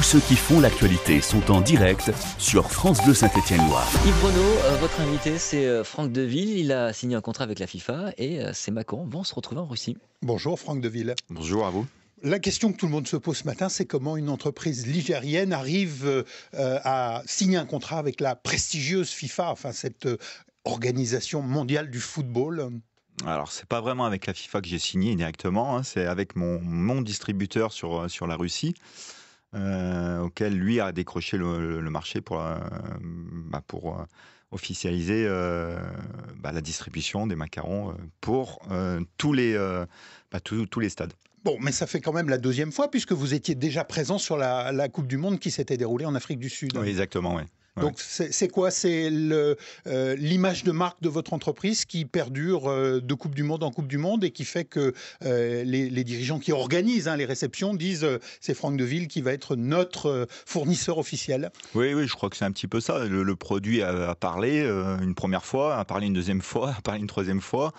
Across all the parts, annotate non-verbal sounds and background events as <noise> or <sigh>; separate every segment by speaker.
Speaker 1: Tous ceux qui font l'actualité sont en direct sur France Bleu Saint-Étienne-Loire. Yves euh, votre invité, c'est euh, Franck Deville. Il a signé un contrat avec la FIFA et ses euh, Macron vont se retrouver en Russie. Bonjour Franck Deville. Bonjour à vous. La question que tout le
Speaker 2: monde se pose ce matin, c'est comment une entreprise ligérienne arrive à signer un contrat avec la prestigieuse FIFA, enfin cette organisation mondiale du football.
Speaker 1: Alors, c'est pas vraiment avec la FIFA que j'ai signé directement, hein. c'est avec mon, mon distributeur sur, sur la Russie. Euh, auquel lui a décroché le, marché pour, euh, bah, pour euh, officialiser bah, la distribution des macarons pour tous, les, bah, tous les stades. Bon, mais ça fait quand même la deuxième fois,
Speaker 2: puisque vous étiez déjà présent sur la, la Coupe du Monde qui s'était déroulée en Afrique du Sud. Oui, exactement, oui. Donc c'est quoi C'est euh, l'image de marque de votre entreprise qui perdure euh, de Coupe du Monde en Coupe du Monde et qui fait que euh, les, dirigeants qui organisent hein, les réceptions disent c'est Franck Deville qui va être notre fournisseur officiel.
Speaker 1: Oui, oui, je crois que c'est un petit peu ça. Le, produit a, parlé une première fois, a parlé une deuxième fois, a parlé une troisième fois.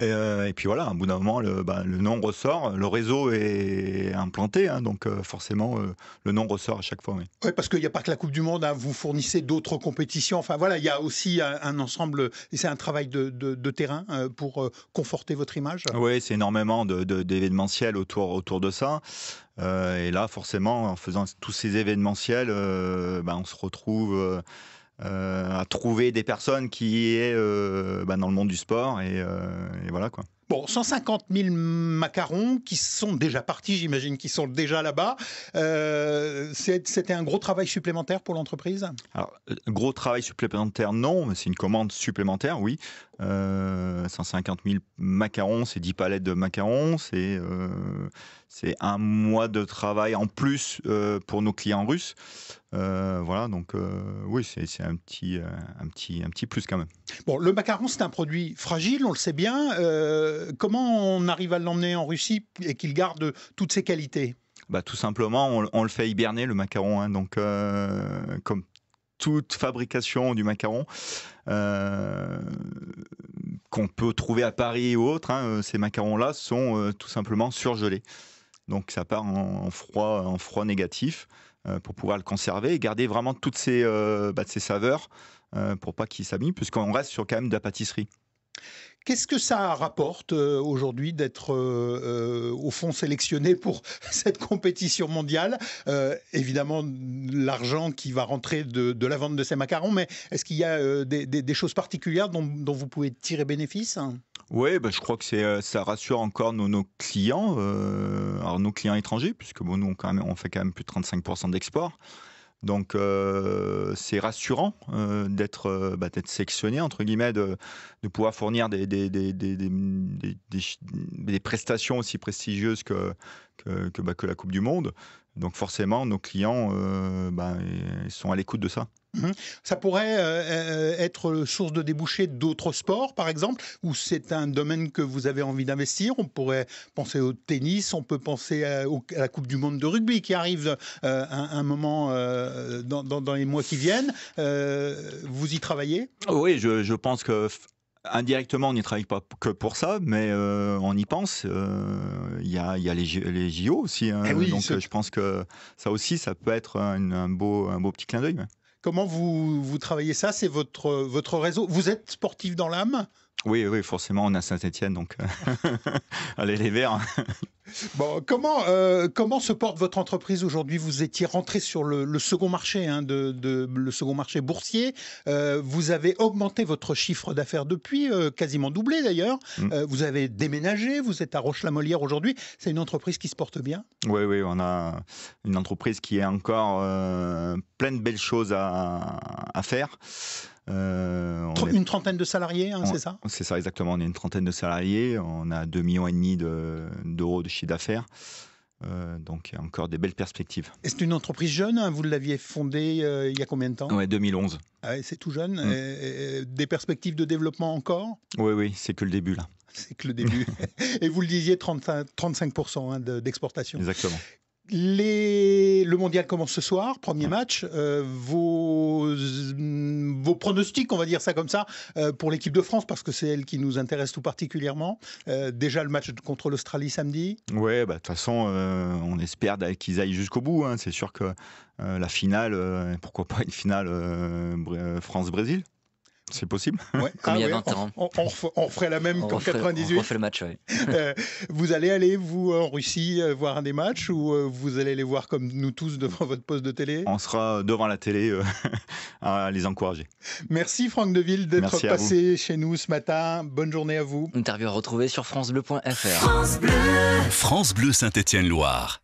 Speaker 1: Et, puis voilà, au bout d'un moment, le, bah, nom ressort, le réseau est implanté, hein, donc forcément le nom ressort à chaque fois.
Speaker 2: Oui, parce qu'il n'y a pas que la Coupe du Monde, hein, vous fournissez d'autres compétitions. Enfin voilà, il y a aussi un, ensemble, et c'est un travail de, terrain euh, pour euh, conforter votre image.
Speaker 1: Oui, c'est énormément d'événementiels autour, autour de ça. Euh, et là, forcément, en faisant tous ces événementiels, ben, on se retrouve à trouver des personnes qui est ben, dans le monde du sport. et voilà quoi. Bon, 150 000 macarons qui sont déjà partis, j'imagine, qu'ils sont déjà
Speaker 2: là-bas. Euh, c'était un gros travail supplémentaire pour l'entreprise
Speaker 1: Alors, euh, gros travail supplémentaire, non, mais c'est une commande supplémentaire, oui. 150 euh, 000 macarons, c'est 10 palettes de macarons, c'est c'est un mois de travail en plus euh, pour nos clients russes. Euh, voilà, donc euh, oui, c'est un petit, un, petit, un petit plus quand même. Bon, le macaron, c'est un produit fragile, on le sait bien.
Speaker 2: comment on arrive à l'emmener en Russie et qu'il garde toutes ses qualités
Speaker 1: bah, Tout simplement, on, le fait hiberner, le macaron. Hein. donc, comme toute fabrication du macaron qu'on peut trouver à Paris ou autre, hein, ces macarons-là sont tout simplement surgelés. Donc ça part en, froid, en froid négatif euh, pour pouvoir le conserver et garder vraiment toutes ces, euh, bah, saveurs euh, pour pas qu'il s'abîme, puisqu'on reste sur quand même de la pâtisserie.
Speaker 2: Qu'est-ce que ça rapporte euh, aujourd'hui d'être euh, euh, au fond sélectionné pour <laughs> cette compétition mondiale Évidemment, l'argent qui va rentrer de, la vente de ces macarons, mais est-ce qu'il y a des, choses particulières dont, vous pouvez tirer bénéfice
Speaker 1: oui, ben, je crois que ça rassure encore nos, clients, alors nos clients étrangers, puisque bon, nous, on, quand même, on fait quand même plus de 35% d'export. Donc euh, c'est rassurant euh, euh, bah, d'être sectionné, entre guillemets, de, pouvoir fournir des, prestations aussi prestigieuses que, bah, que, la Coupe du Monde. Donc forcément, nos clients bah, sont à l'écoute de ça. Mhm. Ça
Speaker 2: pourrait euh, euh, euh, être source de débouchés d'autres sports, par exemple, ou c'est un domaine que vous avez envie d'investir. On pourrait penser au tennis, on peut penser à, la Coupe du Monde de rugby qui arrive à un, moment dans, les mois qui viennent. vous y travaillez
Speaker 1: Oui, je, pense que indirectement, on n'y travaille pas que pour ça, mais on y pense. Il y, a, les, JO aussi. Hein, eh donc je pense que ça aussi, ça peut être beau, un beau petit clin d'œil. Comment vous, travaillez ça C'est votre, votre réseau Vous êtes sportif dans l'âme oui, oui, forcément, on a Saint-Etienne, donc euh, <laughs> allez les Verts
Speaker 2: comment, euh, comment se porte votre entreprise aujourd'hui Vous étiez rentré sur le, second marché, hein, le second marché boursier. Euh, vous avez augmenté votre chiffre d'affaires depuis, euh, quasiment doublé d'ailleurs. Mm. vous avez déménagé, vous êtes à Roche-la-Molière aujourd'hui. C'est une entreprise qui se porte bien
Speaker 1: Oui, oui, on a une entreprise qui est encore pleine de belles choses à faire. Euh, une
Speaker 2: trentaine de salariés, hein, c'est ça
Speaker 1: C'est ça, exactement. On est une trentaine de salariés. On a 2,5 millions d'euros de chiffre d'affaires. Euh, donc, y a encore des belles perspectives.
Speaker 2: C'est une entreprise jeune, hein vous l'aviez fondée euh, il y a combien de temps Oui, 2011. Ah c'est tout jeune. Mm. des perspectives de développement encore
Speaker 1: Oui, oui, c'est que le début là. <laughs>
Speaker 2: C'est que le début. <laughs> et vous le disiez, 35% hein, d'exportation. Exactement. Le mondial commence ce soir, premier match. vos vos pronostics, on va dire ça comme ça, euh, pour l'équipe de France, parce que c'est elle qui nous intéresse tout particulièrement. Euh, déjà le match contre l'Australie samedi.
Speaker 1: Oui, bah, de toute façon, euh, on espère qu'ils aillent jusqu'au bout. Hein. C'est sûr que la finale, pourquoi pas une finale France-Brésil c'est possible Comme il y a 20 ah ans.
Speaker 2: On, ferait la même qu'en 98. On refait le match, oui. <laughs> Euh, vous allez aller, vous, en Russie, euh, voir un des matchs ou euh, vous
Speaker 1: allez les voir comme nous tous devant votre poste de télé On sera devant la télé <laughs> à les encourager.
Speaker 2: Merci Franck Deville d'être passé chez nous ce matin. Bonne journée à vous. Interview retrouvée sur FranceBleu.fr. France
Speaker 1: Bleu, France Bleu Saint-Étienne-Loire.